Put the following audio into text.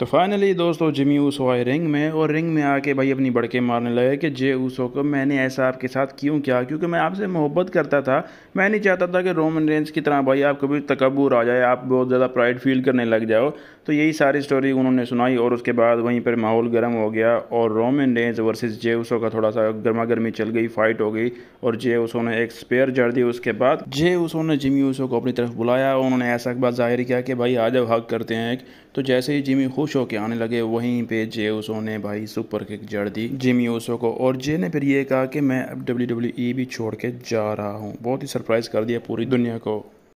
तो फाइनली दोस्तों Jimmy Uso आए रिंग में और रिंग में आके भाई अपनी बड़के मारने लगे कि जे ऊसो को मैंने ऐसा आपके साथ क्यों किया क्योंकि मैं आपसे मोहब्बत करता था मैं नहीं चाहता था कि रोमन रेंज की तरह भाई आपको भी तकबूर आ जाए आप बहुत ज़्यादा प्राइड फील करने लग जाओ तो यही सारी स्टोरी उन्होंने सुनाई और उसके बाद वहीं पर माहौल गर्म हो गया और Roman Reigns versus Jey Uso का थोड़ा सा गर्मा गर्मी चल गई फाइट हो गई और जे ऊसो ने एक स्पेयर जड़ दी उसके बाद जे ऊसो ने जिमी ऊसो को अपनी तरफ बुलाया उन्होंने ऐसा बात जाहिर किया कि भाई आज अब हक करते हैं तो जैसे ही जिमी खुश खुश होकर आने लगे वहीं पे जे उसो ने भाई सुपर किक जड़ दी जिमी उसो को और जे ने फिर ये कहा कि मैं अब डब्ल्यू भी छोड़ के जा रहा हूँ बहुत ही सरप्राइज़ कर दिया पूरी दुनिया को